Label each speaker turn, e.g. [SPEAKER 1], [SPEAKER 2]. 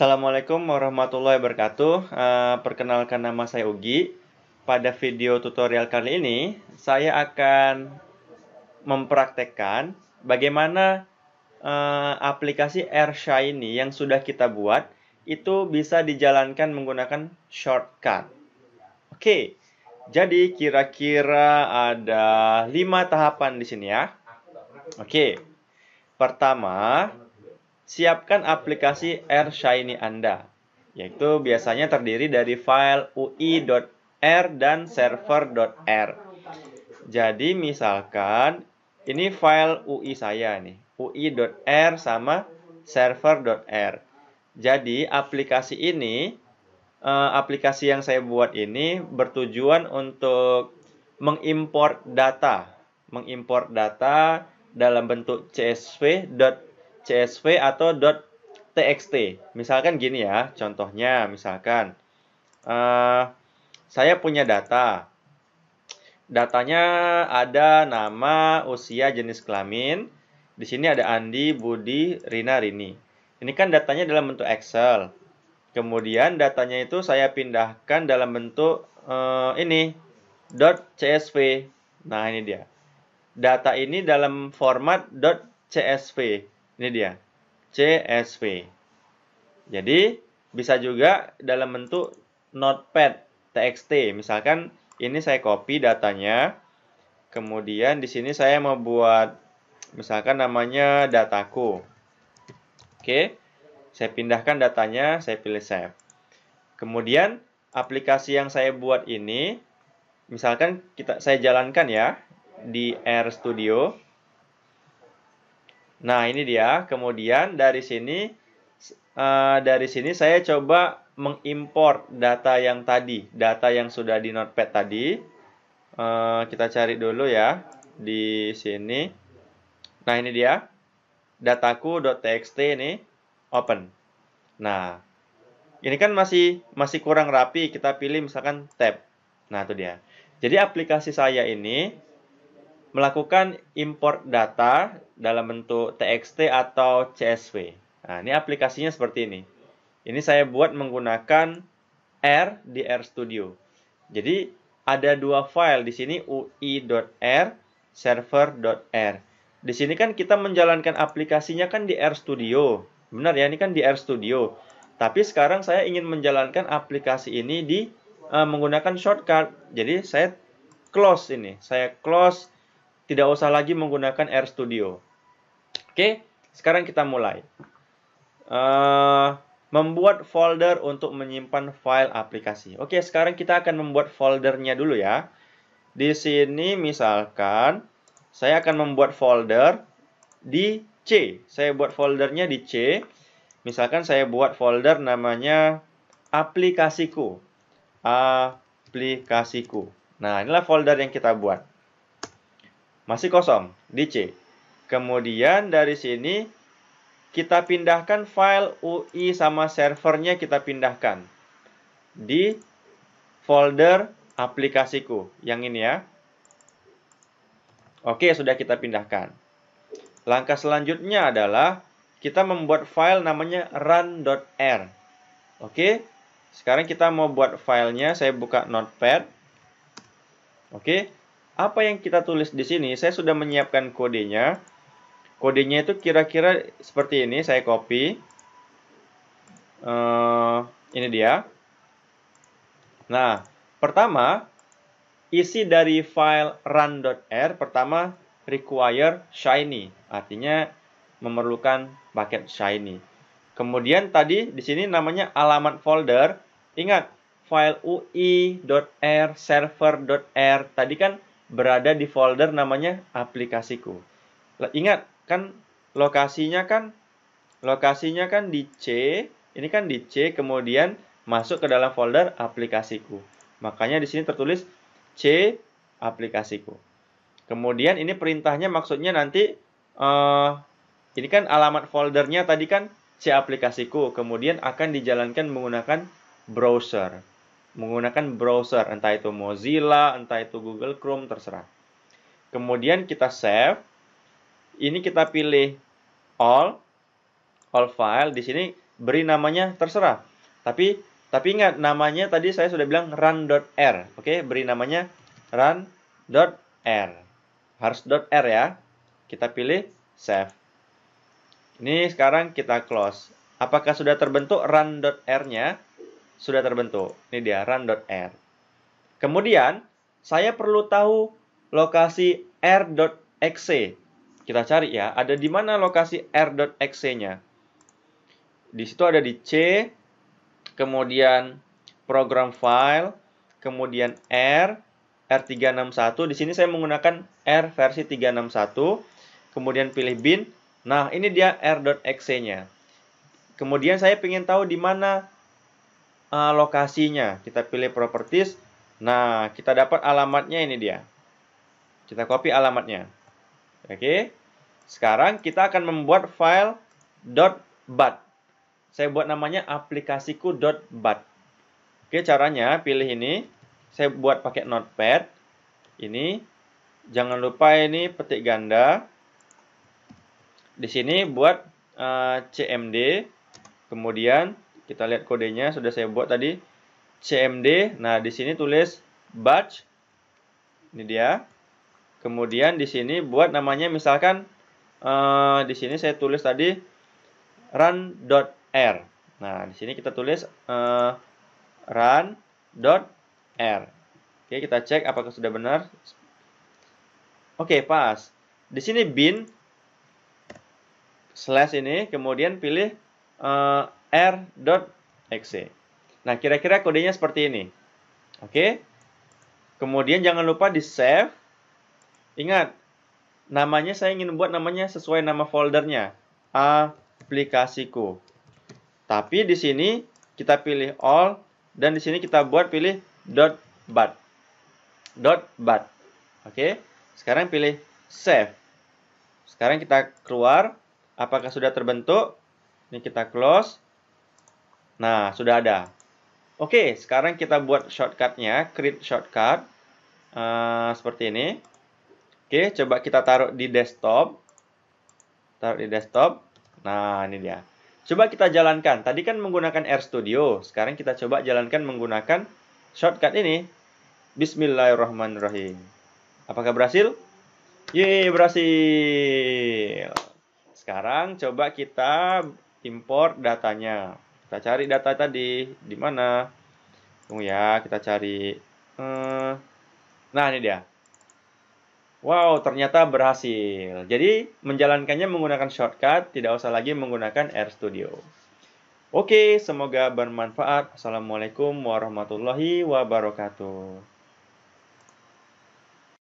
[SPEAKER 1] Assalamualaikum warahmatullahi wabarakatuh. Uh, perkenalkan nama saya Ugi. Pada video tutorial kali ini, saya akan mempraktekkan bagaimana uh, aplikasi AirShine ini yang sudah kita buat itu bisa dijalankan menggunakan shortcut. Oke. Okay. Jadi kira-kira ada lima tahapan di sini ya. Oke. Okay. Pertama, siapkan aplikasi R shiny Anda, yaitu biasanya terdiri dari file ui.r dan server.r. Jadi misalkan ini file UI saya nih, ui.r sama server.r. Jadi aplikasi ini eh, aplikasi yang saya buat ini bertujuan untuk mengimpor data, mengimpor data dalam bentuk CSV .csv atau .txt. Misalkan gini ya, contohnya misalkan uh, saya punya data. Datanya ada nama, usia, jenis kelamin. Di sini ada Andi, Budi, Rina, Rini. Ini kan datanya dalam bentuk Excel. Kemudian datanya itu saya pindahkan dalam bentuk uh, ini .csv. Nah, ini dia. Data ini dalam format .csv. Ini dia. CSV. Jadi bisa juga dalam bentuk notepad txt. Misalkan ini saya copy datanya. Kemudian di sini saya mau buat misalkan namanya dataku. Oke. Saya pindahkan datanya, saya pilih save. Kemudian aplikasi yang saya buat ini misalkan kita saya jalankan ya di Air Studio. Nah, ini dia. Kemudian dari sini eh, dari sini saya coba mengimpor data yang tadi, data yang sudah di Notepad tadi. Eh, kita cari dulu ya di sini. Nah, ini dia. dataku.txt ini open. Nah, ini kan masih masih kurang rapi, kita pilih misalkan tab. Nah, itu dia. Jadi aplikasi saya ini melakukan import data dalam bentuk TXT atau CSV. Nah, ini aplikasinya seperti ini. Ini saya buat menggunakan R di R studio. Jadi, ada dua file di sini ui.r, server.r. Di sini kan kita menjalankan aplikasinya kan di R studio. Benar ya, ini kan di R studio. Tapi sekarang saya ingin menjalankan aplikasi ini di uh, menggunakan shortcut. Jadi, saya close ini. Saya close tidak usah lagi menggunakan Air Studio. Oke, sekarang kita mulai. Uh, membuat folder untuk menyimpan file aplikasi. Oke, sekarang kita akan membuat foldernya dulu ya. Di sini misalkan saya akan membuat folder di C. Saya buat foldernya di C. Misalkan saya buat folder namanya aplikasiku. Aplikasiku. Nah, inilah folder yang kita buat. Masih kosong di C. Kemudian dari sini kita pindahkan file UI sama servernya kita pindahkan di folder aplikasiku yang ini ya. Oke, sudah kita pindahkan. Langkah selanjutnya adalah kita membuat file namanya run.r. Oke, sekarang kita mau buat filenya. Saya buka notepad. Oke, apa yang kita tulis di sini, saya sudah menyiapkan kodenya. Kodenya itu kira-kira seperti ini, saya copy. Uh, ini dia. Nah, pertama, isi dari file run.r, pertama require shiny, artinya memerlukan paket shiny. Kemudian tadi di sini namanya alamat folder. Ingat, file ui.r, server.r, tadi kan berada di folder namanya aplikasiku. Ingat kan lokasinya kan lokasinya kan di C, ini kan di C kemudian masuk ke dalam folder aplikasiku. Makanya di sini tertulis C aplikasiku. Kemudian ini perintahnya maksudnya nanti uh, ini kan alamat foldernya tadi kan C aplikasiku, kemudian akan dijalankan menggunakan browser menggunakan browser, entah itu Mozilla, entah itu Google Chrome, terserah. Kemudian kita save. Ini kita pilih all, all file. Di sini beri namanya terserah. Tapi tapi ingat namanya tadi saya sudah bilang run.r. Oke, beri namanya run.r. Harus .r ya. Kita pilih save. Ini sekarang kita close. Apakah sudah terbentuk run.r-nya? sudah terbentuk. Ini dia run.r. Kemudian, saya perlu tahu lokasi r.exe. Kita cari ya, ada di mana lokasi r.exe-nya. Di situ ada di C, kemudian program file, kemudian R, R361. Di sini saya menggunakan R versi 361, kemudian pilih bin. Nah, ini dia R.exe-nya. Kemudian saya ingin tahu di mana uh, lokasinya. Kita pilih properties. Nah, kita dapat alamatnya ini dia. Kita copy alamatnya. Oke. Okay. Sekarang kita akan membuat file .bat. Saya buat namanya aplikasiku .bat. Oke, caranya pilih ini. Saya buat pakai notepad. Ini. Jangan lupa ini petik ganda. Di sini buat uh, eh, CMD. Kemudian kita lihat kodenya sudah saya buat tadi CMD. Nah, di sini tulis batch. Ini dia. Kemudian di sini buat namanya misalkan uh, di sini saya tulis tadi run.r. Nah, di sini kita tulis uh, eh, run.r. Oke, kita cek apakah sudah benar. Oke, pas. Di sini bin slash ini kemudian pilih eh, r.exe. Nah, kira-kira kodenya seperti ini. Oke. Okay? Kemudian jangan lupa di save. Ingat, namanya saya ingin buat namanya sesuai nama foldernya. Aplikasiku. Tapi di sini kita pilih all dan di sini kita buat pilih .bat. .bat. Oke. Okay? Sekarang pilih save. Sekarang kita keluar. Apakah sudah terbentuk? Ini kita close. Nah, sudah ada. Oke, sekarang kita buat shortcutnya, create shortcut. Uh, seperti ini. Oke, coba kita taruh di desktop. Taruh di desktop. Nah, ini dia. Coba kita jalankan. Tadi kan menggunakan Studio Sekarang kita coba jalankan menggunakan shortcut ini. Bismillahirrahmanirrahim. Apakah berhasil? Yeay, berhasil. Sekarang coba kita import datanya kita cari data tadi di mana tunggu ya kita cari eh, nah ini dia wow ternyata berhasil jadi menjalankannya menggunakan shortcut tidak usah lagi menggunakan Air Studio. Oke, semoga bermanfaat. Assalamualaikum warahmatullahi wabarakatuh.